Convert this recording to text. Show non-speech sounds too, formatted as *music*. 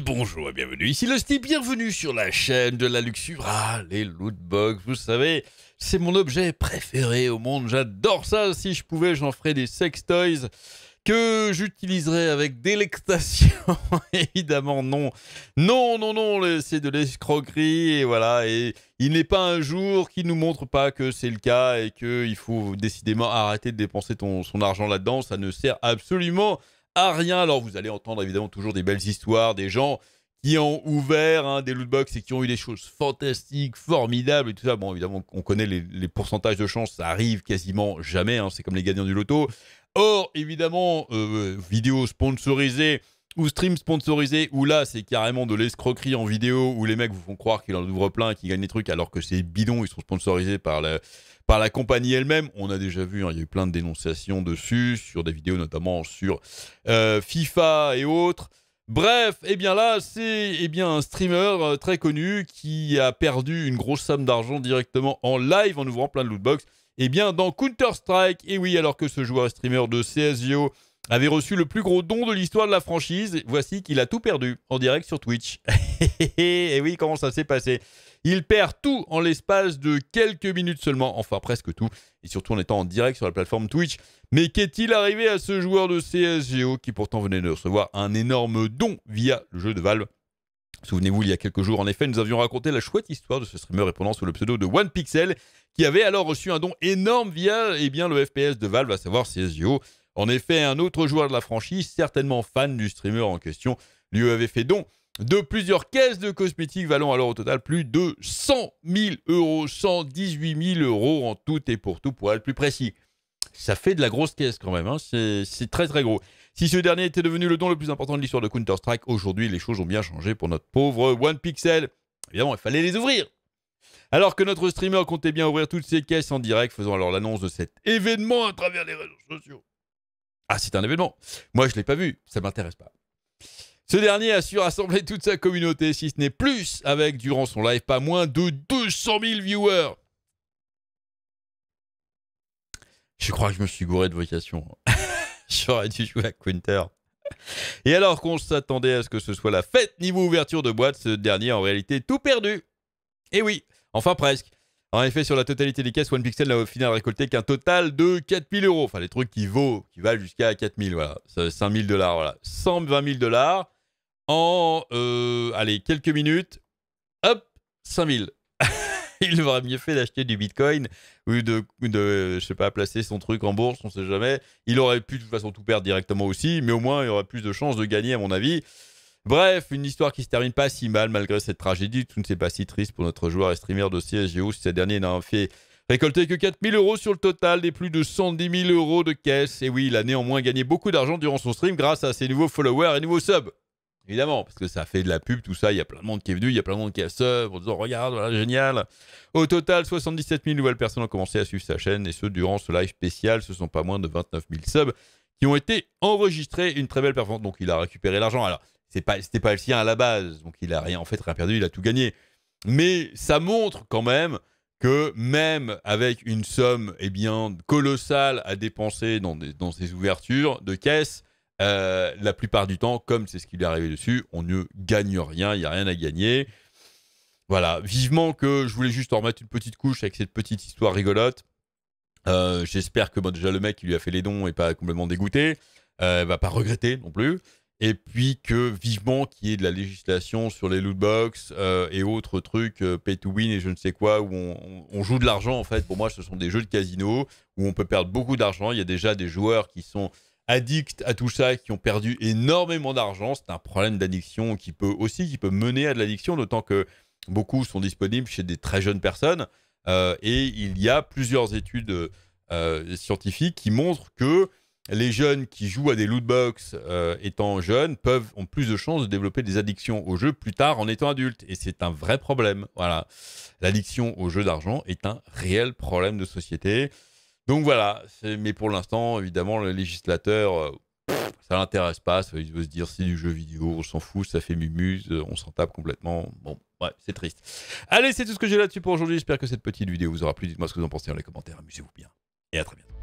bonjour et bienvenue. Ici le bienvenue sur la chaîne de la luxure. Ah, les lootbox, vous savez, c'est mon objet préféré au monde. J'adore ça. Si je pouvais, j'en ferais des sex toys que j'utiliserais avec délectation. *laughs* Évidemment, non. Non, non, non, c'est de l'escroquerie. Et voilà. Et il n'est pas un jour qui nous montre pas que c'est le cas et qu'il faut décidément arrêter de dépenser ton, son argent là-dedans. Ça ne sert absolument à rien. Alors vous allez entendre évidemment toujours des belles histoires, des gens qui ont ouvert hein, des des box et qui ont eu des choses fantastiques, formidables et tout ça. Bon, évidemment, on connaît les, pourcentages de chance, ça arrive quasiment jamais, hein. c'est comme les gagnants du loto. Or, évidemment, euh, vidéo vidéos sponsorisées ou stream sponsorisé, Ou là, c'est carrément de l'escroquerie en vidéo, où les mecs vous font croire qu'ils en ouvrent plein, et qu'ils gagnent des trucs, alors que c'est bidon, ils sont sponsorisés par la par la compagnie elle-même. On a déjà vu, hein, il y a eu plein de dénonciations dessus, sur des vidéos notamment sur euh, FIFA et autres. Bref, et eh bien là, c'est et eh bien un streamer euh, très connu qui a perdu une grosse somme d'argent directement en live en ouvrant plein de lootbox. Et eh bien, dans Counter-Strike, et oui, alors que ce joueur streamer de CSGO avait reçu le plus gros don de l'histoire de la franchise, voici qu'il a tout perdu en direct sur Twitch. *laughs* et oui, comment ça s'est passé il perd tout en l'espace de quelques minutes seulement, enfin presque tout, et surtout en étant en direct sur la plateforme Twitch. Mais qu'est-il arrivé à ce joueur de CSGO qui pourtant venait de recevoir un énorme don via le jeu de Valve Souvenez-vous, il y a quelques jours, en effet, nous avions raconté la chouette histoire de ce streamer répondant sous le pseudo de OnePixel, qui avait alors reçu un don énorme via eh bien, le FPS de Valve, à savoir CSGO. En effet, un autre joueur de la franchise, certainement fan du streamer en question, lui avait fait don de plusieurs caisses de cosmétiques, valant alors au total plus de 100 000 euros, 118 000 euros en tout et pour tout, pour être plus précis. Ça fait de la grosse caisse quand même, hein. c'est très très gros. Si ce dernier était devenu le don le plus important de l'histoire de Counter-Strike, aujourd'hui les choses ont bien changé pour notre pauvre OnePixel. Pixel. Évidemment, il fallait les ouvrir. Alors que notre streamer comptait bien ouvrir toutes ces caisses en direct, faisant alors l'annonce de cet événement à travers les réseaux sociaux. Ah, c'est un événement. Moi, je ne l'ai pas vu, ça ne m'intéresse pas. Ce dernier a su rassembler toute sa communauté, si ce n'est plus, avec durant son live pas moins de 200 000 viewers. Je crois que je me suis gouré de vocation. *laughs* J'aurais dû jouer à Quinter. Et alors qu'on s'attendait à ce que ce soit la fête niveau ouverture de boîte, ce dernier a en réalité tout perdu. Et eh oui, enfin presque. En effet, sur la totalité des caisses, OnePixel n'a au final récolté qu'un total de 4000 euros. Enfin, les trucs qui, vaut, qui valent jusqu'à 4000, voilà. 5000 dollars, voilà. 120 000 dollars en euh, allez, quelques minutes, hop, 5000. *laughs* il aurait mieux fait d'acheter du Bitcoin ou de, de, je sais pas, placer son truc en bourse, on sait jamais. Il aurait pu de toute façon tout perdre directement aussi, mais au moins il aurait plus de chances de gagner à mon avis. Bref, une histoire qui se termine pas si mal malgré cette tragédie. Tout ne s'est pas si triste pour notre joueur et streamer de CSGO si ce dernier n'a fait récolter que 4000 euros sur le total des plus de 110 000 euros de caisse. Et oui, il a néanmoins gagné beaucoup d'argent durant son stream grâce à ses nouveaux followers et nouveaux subs évidemment, parce que ça fait de la pub, tout ça. Il y a plein de monde qui est venu, il y a plein de monde qui a sub, en disant Regarde, voilà, génial. Au total, 77 000 nouvelles personnes ont commencé à suivre sa chaîne, et ce, durant ce live spécial, ce sont pas moins de 29 000 subs qui ont été enregistrés. Une très belle performance. Donc, il a récupéré l'argent. Alors, c'est pas, c'était pas le sien à la base, donc il a rien, en fait, rien perdu, il a tout gagné. Mais ça montre quand même que même avec une somme eh bien, colossale à dépenser dans, des, dans ces ouvertures de caisses, euh, la plupart du temps, comme c'est ce qui lui est arrivé dessus, on ne gagne rien, il n'y a rien à gagner. Voilà, vivement que je voulais juste en remettre une petite couche avec cette petite histoire rigolote. Euh, j'espère que déjà le mec qui lui a fait les dons n'est pas complètement dégoûté, euh, va pas regretter non plus. Et puis que vivement qu'il y ait de la législation sur les loot box euh, et autres trucs pay to win et je ne sais quoi où on joue de l'argent en fait. Pour moi, ce sont des jeux de casino où on peut perdre beaucoup d'argent. Il y a déjà des joueurs qui sont addicts à tout ça, qui ont perdu énormément d'argent. C'est un problème d'addiction qui peut aussi, qui peut mener à de l'addiction, d'autant que beaucoup sont disponibles chez des très jeunes personnes. Euh, et il y a plusieurs études euh, scientifiques qui montrent que les jeunes qui jouent à des loot euh, étant jeunes peuvent ont plus de chances de développer des addictions au jeu plus tard en étant adultes et c'est un vrai problème. Voilà, l'addiction au jeu d'argent est un réel problème de société. Donc voilà, mais pour l'instant, évidemment, le législateur, ça euh, ça l'intéresse pas. il veut se dire, c'est du jeu vidéo, on s'en fout, ça fait mumuse, on s'en tape complètement. Bon, ouais, c'est triste. Allez, c'est tout ce que j'ai là-dessus pour aujourd'hui. J'espère que cette petite vidéo vous aura plu. Dites-moi ce que vous en pensez dans les commentaires. Amusez-vous bien. Et à très bientôt.